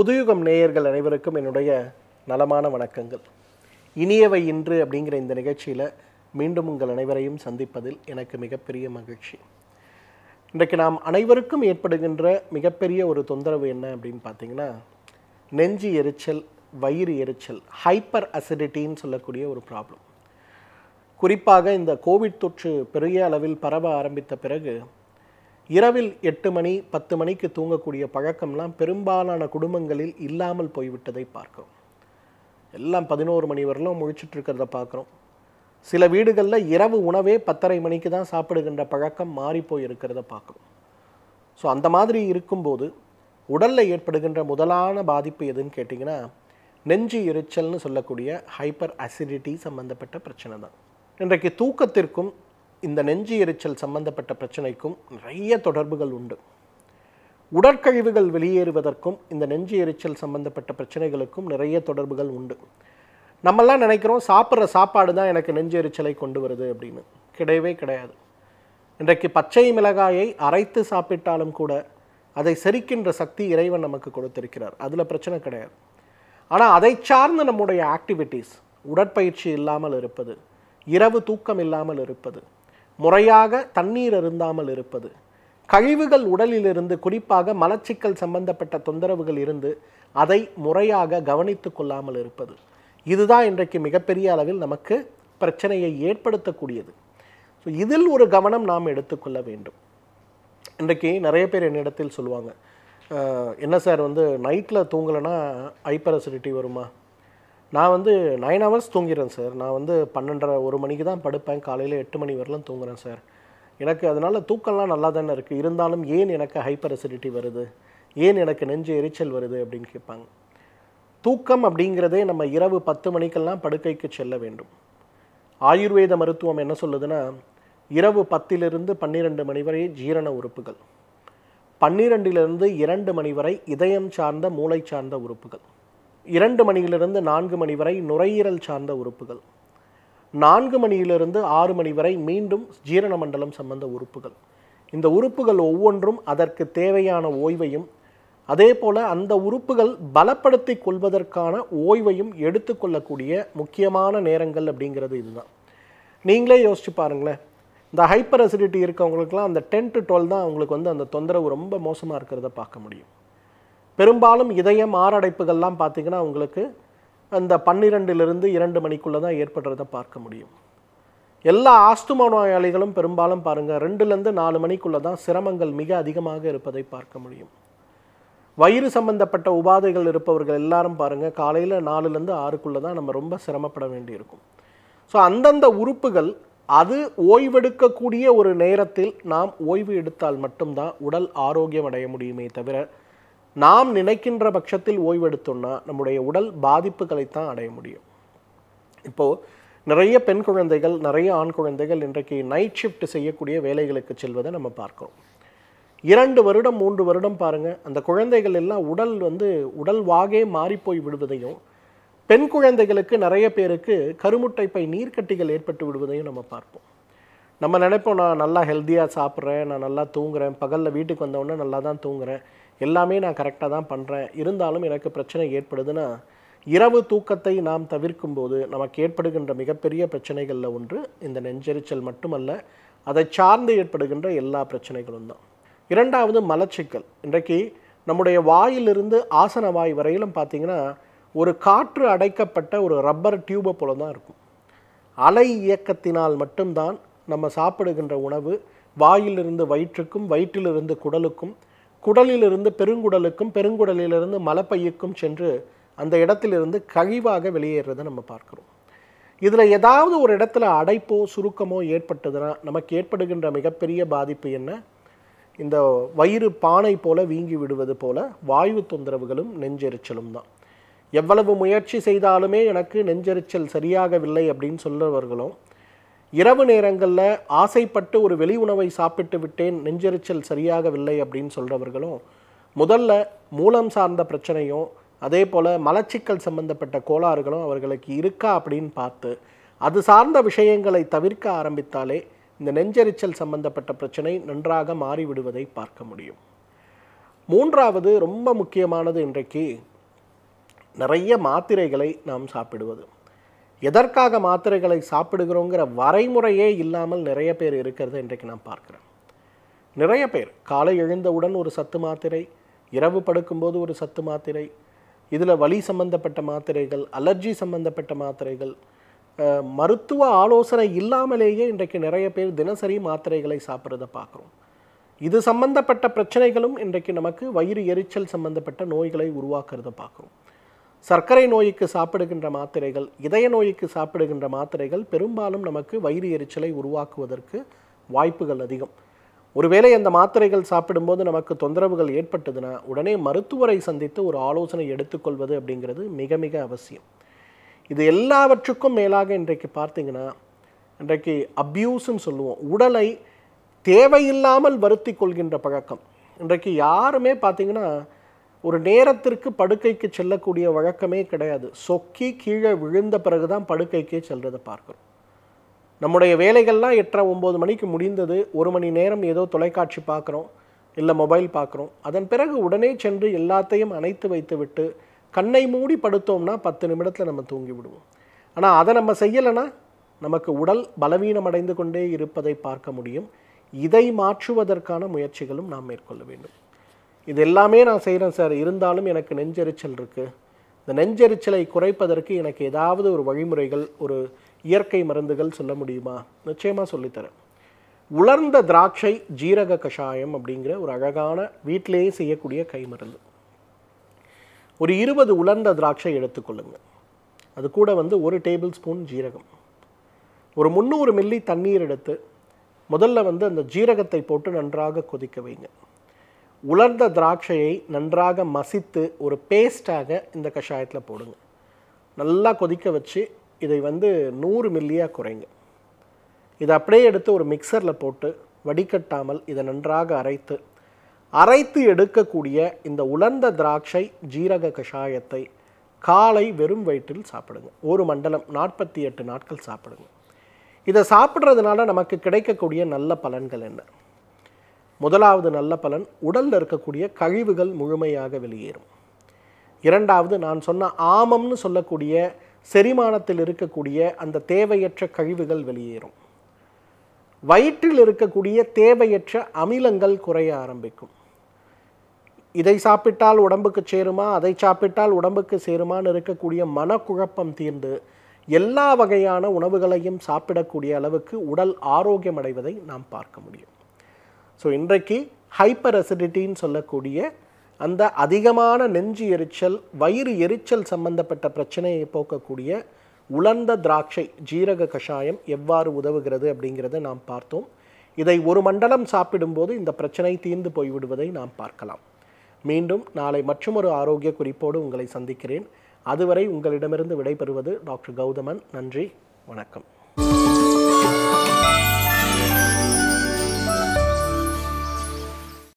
புதுயுகம் நேயர்கள் அனைவருக்கும் என்னுடைய நலமான வணக்கங்கள் இனியவை இன்று அப்படிங்கிற இந்த நிகழ்ச்சியில் மீண்டும் உங்கள் அனைவரையும் சந்திப்பதில் எனக்கு மிகப்பெரிய மகிழ்ச்சி இன்றைக்கு நாம் அனைவருக்கும் ஏற்படுகின்ற மிகப்பெரிய ஒரு தொந்தரவு என்ன அப்படின்னு பார்த்தீங்கன்னா நெஞ்சு எரிச்சல் வயிறு எரிச்சல் ஹைப்பர் அசிடிட்டின்னு சொல்லக்கூடிய ஒரு ப்ராப்ளம் குறிப்பாக இந்த கோவிட் தொற்று பெரிய அளவில் பரவ ஆரம்பித்த பிறகு இரவில் எட்டு மணி பத்து மணிக்கு தூங்கக்கூடிய பழக்கம்லாம் பெரும்பாலான குடும்பங்களில் இல்லாமல் போய்விட்டதை பார்க்கிறோம் எல்லாம் பதினோரு மணி வரலாம் முழிச்சிட்டு இருக்கிறத பார்க்குறோம் சில வீடுகளில் இரவு உணவே பத்தரை மணிக்கு தான் சாப்பிடுகின்ற பழக்கம் மாறிப்போய் இருக்கிறத பார்க்குறோம் ஸோ அந்த மாதிரி இருக்கும்போது உடலில் ஏற்படுகின்ற முதலான பாதிப்பு எதுன்னு கேட்டிங்கன்னா நெஞ்சு எரிச்சல்னு சொல்லக்கூடிய ஹைப்பர் அசிடிட்டி சம்மந்தப்பட்ட பிரச்சனை தான் இன்றைக்கு தூக்கத்திற்கும் இந்த நெஞ்சு எரிச்சல் சம்பந்தப்பட்ட பிரச்சனைக்கும் நிறைய தொடர்புகள் உண்டு உடற்கழிவுகள் வெளியேறுவதற்கும் இந்த நெஞ்சு எரிச்சல் சம்பந்தப்பட்ட பிரச்சனைகளுக்கும் நிறைய தொடர்புகள் உண்டு நம்மெல்லாம் நினைக்கிறோம் சாப்பிட்ற சாப்பாடு தான் எனக்கு நெஞ்சு எரிச்சலை கொண்டு வருது அப்படின்னு கிடையவே கிடையாது இன்றைக்கு பச்சை மிளகாயை அரைத்து சாப்பிட்டாலும் கூட அதை செரிக்கின்ற சக்தி இறைவன் நமக்கு கொடுத்திருக்கிறார் அதில் பிரச்சனை கிடையாது ஆனால் அதை சார்ந்து நம்முடைய ஆக்டிவிட்டீஸ் உடற்பயிற்சி இல்லாமல் இருப்பது இரவு தூக்கம் இல்லாமல் இருப்பது முறையாக தண்ணீர் அருந்தாமல் இருப்பது கழிவுகள் உடலிலிருந்து குறிப்பாக மலச்சிக்கல் சம்பந்தப்பட்ட தொந்தரவுகள் இருந்து அதை முறையாக கவனித்து கொள்ளாமல் இருப்பது இதுதான் இன்றைக்கு மிகப்பெரிய அளவில் நமக்கு பிரச்சனையை ஏற்படுத்தக்கூடியது ஸோ இதில் ஒரு கவனம் நாம் எடுத்துக்கொள்ள வேண்டும் இன்றைக்கு நிறைய பேர் என்னிடத்தில் சொல்லுவாங்க என்ன சார் வந்து நைட்டில் தூங்கலைன்னா ஹைப்பர் அசிடிட்டி வருமா நான் வந்து நைன் ஹவர்ஸ் தூங்கிடுறேன் சார் நான் வந்து பன்னெண்டரை ஒரு மணிக்கு தான் படுப்பேன் காலையில் எட்டு மணி வரலாம் தூங்குறேன் சார் எனக்கு அதனால் தூக்கம்லாம் நல்லா தானே இருக்குது இருந்தாலும் ஏன் எனக்கு ஹைப்பர் அசிடிட்டி வருது ஏன் எனக்கு நெஞ்சு எரிச்சல் வருது அப்படின்னு கேட்பாங்க தூக்கம் அப்படிங்கிறதே நம்ம இரவு பத்து மணிக்கெல்லாம் படுக்கைக்கு செல்ல வேண்டும் ஆயுர்வேத மருத்துவம் என்ன சொல்லுதுன்னா இரவு பத்திலிருந்து பன்னிரெண்டு மணி வரை ஜீரண உறுப்புகள் பன்னிரெண்டிலிருந்து இரண்டு மணி வரை இதயம் சார்ந்த மூளை சார்ந்த உறுப்புகள் இரண்டு மணியிலிருந்து நான்கு மணி வரை நுரையீரல் சார்ந்த உறுப்புகள் நான்கு மணியிலிருந்து ஆறு மணி வரை மீண்டும் ஜீரண மண்டலம் சம்பந்த உறுப்புகள் இந்த உறுப்புகள் ஒவ்வொன்றும் அதற்கு தேவையான ஓய்வையும் அதே போல் அந்த உறுப்புகள் பலப்படுத்தி கொள்வதற்கான ஓய்வையும் எடுத்துக்கொள்ளக்கூடிய முக்கியமான நேரங்கள் அப்படிங்கிறது இதுதான் நீங்களே யோசிச்சு பாருங்களேன் இந்த ஹைப்பர் அசிடிட்டி இருக்கவங்களுக்கெல்லாம் அந்த டென் டு டுவெல் தான் அவங்களுக்கு வந்து அந்த தொந்தரவு ரொம்ப மோசமாக இருக்கிறத பார்க்க முடியும் பெரும்பாலும் இதய மாரடைப்புகள்லாம் பார்த்திங்கன்னா உங்களுக்கு அந்த பன்னிரெண்டுலேருந்து இரண்டு மணிக்குள்ளே தான் ஏற்படுறதை பார்க்க முடியும் எல்லா ஆஸ்துமா நோயாளிகளும் பெரும்பாலும் பாருங்கள் ரெண்டுலேருந்து நாலு மணிக்குள்ளே தான் சிரமங்கள் மிக அதிகமாக இருப்பதை பார்க்க முடியும் வயிறு சம்பந்தப்பட்ட உபாதைகள் இருப்பவர்கள் எல்லாரும் பாருங்கள் காலையில் நாலுலேருந்து ஆறுக்குள்ளே தான் நம்ம ரொம்ப சிரமப்பட வேண்டியிருக்கும் ஸோ அந்தந்த உறுப்புகள் அது ஓய்வெடுக்கக்கூடிய ஒரு நேரத்தில் நாம் ஓய்வு எடுத்தால் மட்டும்தான் உடல் ஆரோக்கியம் அடைய முடியுமே தவிர நாம் நினைக்கின்ற பட்சத்தில் ஓய்வெடுத்தோம்னா நம்முடைய உடல் பாதிப்புகளைத்தான் அடைய முடியும் இப்போது நிறைய பெண் குழந்தைகள் நிறைய ஆண் குழந்தைகள் இன்றைக்கு நைட் ஷிஃப்ட் செய்யக்கூடிய வேலைகளுக்கு செல்வதை நம்ம பார்க்கிறோம் இரண்டு வருடம் மூன்று வருடம் பாருங்கள் அந்த குழந்தைகள் எல்லாம் உடல் வந்து உடல் வாகே மாறிப்போய் விடுவதையும் பெண் குழந்தைகளுக்கு நிறைய பேருக்கு கருமுட்டை பை நீர்க்கட்டிகள் ஏற்பட்டு விடுவதையும் நம்ம பார்ப்போம் நம்ம நினைப்போம் நான் நல்லா ஹெல்த்தியாக சாப்பிட்றேன் நான் நல்லா தூங்குறேன் பகலில் வீட்டுக்கு வந்தவுடனே நல்லா தான் தூங்குறேன் எல்லாமே நான் கரெக்டாக தான் பண்ணுறேன் இருந்தாலும் எனக்கு பிரச்சனை ஏற்படுதுன்னா இரவு தூக்கத்தை நாம் தவிர்க்கும் போது நமக்கு ஏற்படுகின்ற மிகப்பெரிய பிரச்சனைகளில் ஒன்று இந்த நெஞ்செரிச்சல் மட்டுமல்ல அதை சார்ந்து ஏற்படுகின்ற எல்லா பிரச்சனைகளும் தான் இரண்டாவது மலச்சிக்கல் இன்றைக்கு நம்முடைய வாயிலிருந்து ஆசன வாய் வரையிலும் பார்த்திங்கன்னா ஒரு காற்று அடைக்கப்பட்ட ஒரு ரப்பர் டியூபை போல தான் இருக்கும் அலை இயக்கத்தினால் மட்டும்தான் நம்ம சாப்பிடுகின்ற உணவு வாயிலிருந்து வயிற்றுக்கும் வயிற்றிலிருந்து குடலுக்கும் குடலிலிருந்து பெருங்குடலுக்கும் பெருங்குடலிலிருந்து மலப்பையுக்கும் சென்று அந்த இடத்திலிருந்து கழிவாக வெளியேறுறதை நம்ம பார்க்குறோம் இதில் ஏதாவது ஒரு இடத்துல அடைப்போ சுருக்கமோ ஏற்பட்டதுன்னா நமக்கு ஏற்படுகின்ற மிகப்பெரிய பாதிப்பு என்ன இந்த வயிறு பானை போல வீங்கி விடுவது போல வாயு தொந்தரவுகளும் நெஞ்செரிச்சலும் தான் எவ்வளவு முயற்சி செய்தாலுமே எனக்கு நெஞ்செரிச்சல் சரியாகவில்லை அப்படின்னு சொல்கிறவர்களும் இரவு நேரங்களில் ஆசைப்பட்டு ஒரு வெளி உணவை சாப்பிட்டு விட்டேன் நெஞ்செரிச்சல் சரியாகவில்லை அப்படின்னு சொல்கிறவர்களும் முதல்ல மூலம் சார்ந்த பிரச்சனையும் அதே போல் மலச்சிக்கல் சம்பந்தப்பட்ட கோளாறுகளும் அவர்களுக்கு இருக்கா அப்படின்னு பார்த்து அது சார்ந்த விஷயங்களை தவிர்க்க ஆரம்பித்தாலே இந்த நெஞ்செரிச்சல் சம்பந்தப்பட்ட பிரச்சனை நன்றாக மாறிவிடுவதை பார்க்க முடியும் மூன்றாவது ரொம்ப முக்கியமானது இன்றைக்கு நிறைய மாத்திரைகளை நாம் சாப்பிடுவது எதற்காக மாத்திரைகளை சாப்பிடுகிறோங்கிற வரைமுறையே இல்லாமல் நிறைய பேர் இருக்கிறது இன்றைக்கு நான் பார்க்குறேன் நிறைய பேர் காலை எழுந்தவுடன் ஒரு சத்து மாத்திரை இரவு படுக்கும்போது ஒரு சத்து மாத்திரை இதில் வலி சம்பந்தப்பட்ட மாத்திரைகள் அலர்ஜி சம்பந்தப்பட்ட மாத்திரைகள் மருத்துவ ஆலோசனை இல்லாமலேயே இன்றைக்கு நிறைய பேர் தினசரி மாத்திரைகளை சாப்பிட்றத பார்க்குறோம் இது சம்பந்தப்பட்ட பிரச்சனைகளும் இன்றைக்கு நமக்கு வயிறு எரிச்சல் சம்பந்தப்பட்ட நோய்களை உருவாக்குறத பார்க்குறோம் சர்க்கரை நோய்க்கு சாப்பிடுகின்ற மாத்திரைகள் இதய நோய்க்கு சாப்பிடுகின்ற மாத்திரைகள் பெரும்பாலும் நமக்கு வயிறு எரிச்சலை உருவாக்குவதற்கு வாய்ப்புகள் அதிகம் ஒருவேளை அந்த மாத்திரைகள் சாப்பிடும்போது நமக்கு தொந்தரவுகள் ஏற்பட்டதுன்னா உடனே மருத்துவரை சந்தித்து ஒரு ஆலோசனை எடுத்துக்கொள்வது அப்படிங்கிறது மிக மிக அவசியம் இது எல்லாவற்றுக்கும் மேலாக இன்றைக்கு பார்த்தீங்கன்னா இன்றைக்கு அப்யூஸ்ன்னு சொல்லுவோம் உடலை தேவையில்லாமல் வருத்தி கொள்கின்ற பழக்கம் இன்றைக்கு யாருமே பார்த்தீங்கன்னா ஒரு நேரத்திற்கு படுக்கைக்கு செல்லக்கூடிய வழக்கமே கிடையாது சொக்கி கீழே விழுந்த பிறகு தான் படுக்கைக்கே செல்றதை பார்க்குறோம் நம்முடைய வேலைகள்லாம் எட்டரை ஒம்பது மணிக்கு முடிந்தது ஒரு மணி நேரம் ஏதோ தொலைக்காட்சி பார்க்குறோம் இல்லை மொபைல் பார்க்குறோம் அதன் பிறகு உடனே சென்று எல்லாத்தையும் அணைத்து வைத்து விட்டு கண்ணை மூடி படுத்தோம்னா பத்து நிமிடத்தில் நம்ம தூங்கி விடுவோம் ஆனால் அதை நம்ம செய்யலைன்னா நமக்கு உடல் பலவீனம் அடைந்து கொண்டே இருப்பதை பார்க்க முடியும் இதை மாற்றுவதற்கான முயற்சிகளும் நாம் மேற்கொள்ள வேண்டும் இது எல்லாமே நான் செய்கிறேன் சார் இருந்தாலும் எனக்கு நெஞ்செரிச்சல் இருக்குது இந்த நெஞ்செரிச்சலை குறைப்பதற்கு எனக்கு ஏதாவது ஒரு வழிமுறைகள் ஒரு இயற்கை மருந்துகள் சொல்ல முடியுமா நிச்சயமாக சொல்லித்தரேன் உலர்ந்த திராட்சை ஜீரக கஷாயம் அப்படிங்கிற ஒரு அழகான வீட்டிலேயே செய்யக்கூடிய கை மருந்து ஒரு இருபது உலர்ந்த திராட்சை எடுத்துக்கொள்ளுங்கள் அது கூட வந்து ஒரு டேபிள் ஸ்பூன் ஜீரகம் ஒரு முந்நூறு மில்லி தண்ணீர் எடுத்து முதல்ல வந்து அந்த ஜீரகத்தை போட்டு நன்றாக கொதிக்க வைங்க உலர்ந்த திராட்சையை நன்றாக மசித்து ஒரு பேஸ்ட்டாக இந்த கஷாயத்தில் போடுங்க நல்லா கொதிக்க வச்சு இதை வந்து நூறு மில்லியாக குறைங்க இதை அப்படியே எடுத்து ஒரு மிக்சரில் போட்டு வடிகட்டாமல் இதை நன்றாக அரைத்து அரைத்து எடுக்கக்கூடிய இந்த உலர்ந்த திராட்சை ஜீரக கஷாயத்தை காலை வெறும் வயிற்றில் சாப்பிடுங்க ஒரு மண்டலம் நாற்பத்தி எட்டு நாட்கள் சாப்பிடுங்க இதை சாப்பிட்றதுனால நமக்கு கிடைக்கக்கூடிய நல்ல பலன்கள் என்ன முதலாவது நல்ல பலன் உடலில் இருக்கக்கூடிய கழிவுகள் முழுமையாக வெளியேறும் இரண்டாவது நான் சொன்ன ஆமம்னு சொல்லக்கூடிய செரிமானத்தில் இருக்கக்கூடிய அந்த தேவையற்ற கழிவுகள் வெளியேறும் வயிற்றில் இருக்கக்கூடிய தேவையற்ற அமிலங்கள் குறைய ஆரம்பிக்கும் இதை சாப்பிட்டால் உடம்புக்கு சேருமா அதை சாப்பிட்டால் உடம்புக்கு சேருமான்னு இருக்கக்கூடிய மனக்குழப்பம் தீர்ந்து எல்லா வகையான உணவுகளையும் சாப்பிடக்கூடிய அளவுக்கு உடல் ஆரோக்கியம் அடைவதை நாம் பார்க்க முடியும் ஸோ இன்றைக்கு ஹைப்பர் அசிடிட்டின்னு சொல்லக்கூடிய அந்த அதிகமான நெஞ்சு எரிச்சல் வயிறு எரிச்சல் சம்பந்தப்பட்ட பிரச்சனையை போக்கக்கூடிய உலர்ந்த திராட்சை ஜீரக கஷாயம் எவ்வாறு உதவுகிறது அப்படிங்கிறத நாம் பார்த்தோம் இதை ஒரு மண்டலம் சாப்பிடும்போது இந்த பிரச்சனை தீர்ந்து போய்விடுவதை நாம் பார்க்கலாம் மீண்டும் நாளை மற்றொரு ஆரோக்கிய குறிப்போடு உங்களை சந்திக்கிறேன் அதுவரை உங்களிடமிருந்து விடைபெறுவது டாக்டர் கௌதமன் நன்றி வணக்கம்